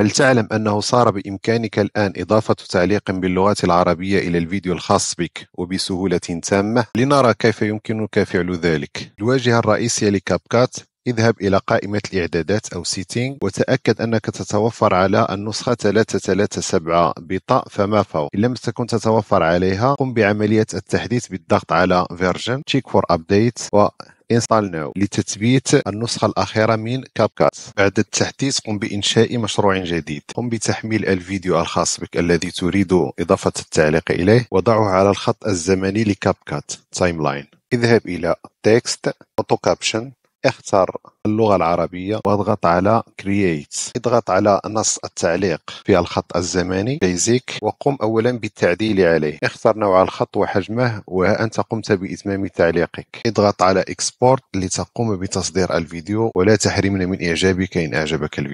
هل تعلم أنه صار بإمكانك الآن إضافة تعليق باللغة العربية إلى الفيديو الخاص بك وبسهولة تامة؟ لنرى كيف يمكنك فعل ذلك. الواجهة الرئيسية لكابكات اذهب إلى قائمة الإعدادات أو سيتينج وتأكد أنك تتوفر على النسخة 337 بطاء فما فوق إن لم تكن تتوفر عليها قم بعملية التحديث بالضغط على فيرجن تشيك فور أبديت و انستال ناو لتثبيت النسخة الأخيرة من كاب كات بعد التحديث قم بإنشاء مشروع جديد قم بتحميل الفيديو الخاص بك الذي تريد إضافة التعليق إليه وضعه على الخط الزمني لكاب كات تايم لاين اذهب إلى تكست اوتو كابشن اختر اللغة العربية واضغط على Create اضغط على نص التعليق في الخط الزمني بيزيك وقم أولا بالتعديل عليه اختر نوع الخط وحجمه وها أنت قمت بإتمام تعليقك اضغط على Export لتقوم بتصدير الفيديو ولا تحرمنا من إعجابك إن أعجبك الفيديو